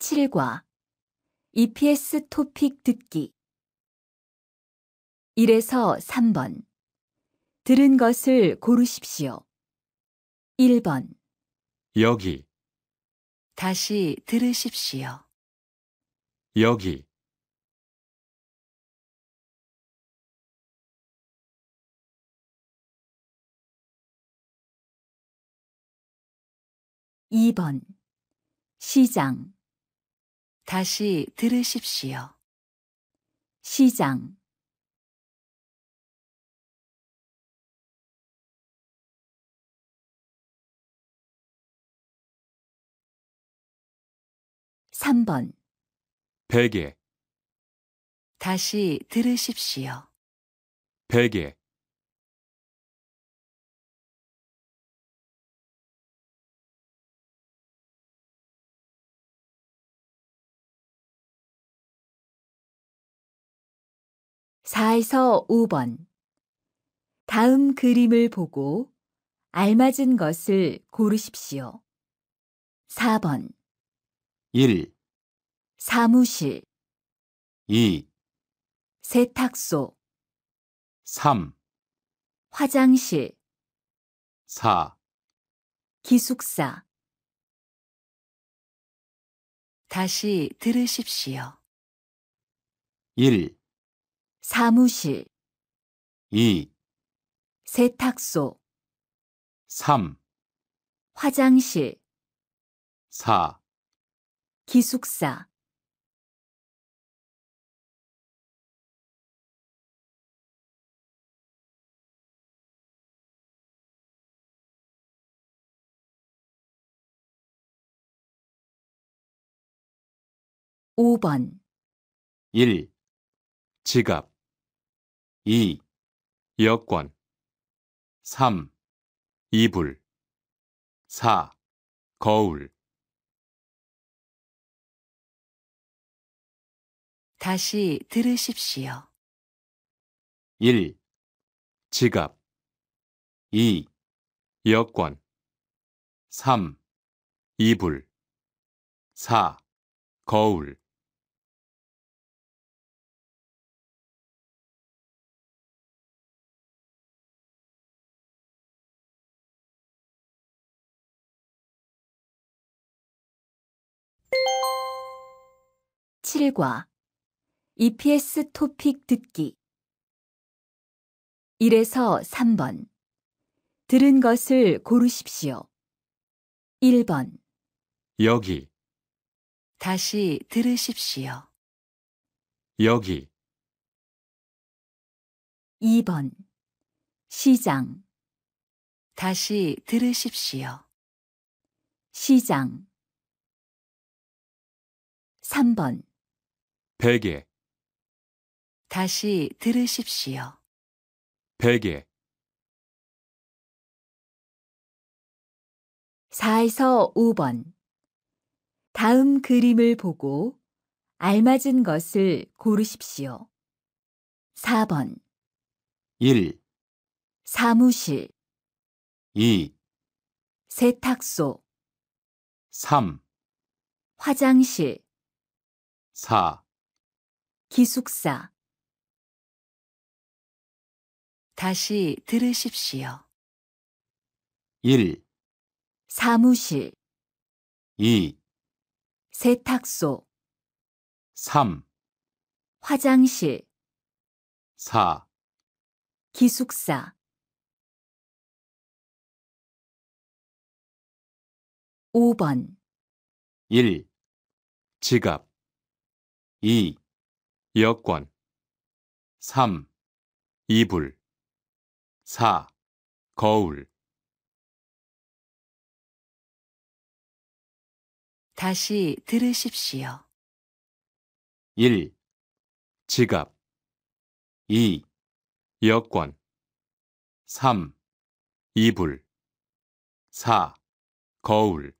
7과 EPS 토픽 듣기 1에서 3번 들은 것을 고르십시오. 1번 여기 다시 들으십시오. 여기 2번 시장 다시 들으십시오. 시장 3번 베개 다시 들으십시오. 베개 4에서 5번 다음 그림을 보고 알맞은 것을 고르십시오. 4번 1, 사무실 2, 세탁소 3, 화장실 4, 기숙사 다시 들으십시오. 1, 사무실 2, 세탁소 3, 화장실 4, 기숙사 5번 1. 지갑 2. 여권 3. 이불 4. 거울 다시 들으십시오. 1. 지갑 2. 여권 3. 이불 4. 거울 7과 EPS 토픽 듣기 1에서 3번 들은 것을 고르십시오. 1번 여기 다시 들으십시오. 여기 2번 시장 다시 들으십시오. 시장 3번 베개 다시 들으십시오. 베개 4에서 5번 다음 그림을 보고 알맞은 것을 고르십시오. 4번 1, 사무실, 2, 세탁소, 3, 화장실, 4 기숙사 다시 들으십시오. 1, 사무실, 2, 세탁소, 3, 화장실, 4, 기숙사 5번 1. 지갑 2. 여권 3. 이불 4. 거울 다시 들으십시오. 1. 지갑 2. 여권 3. 이불 4. 거울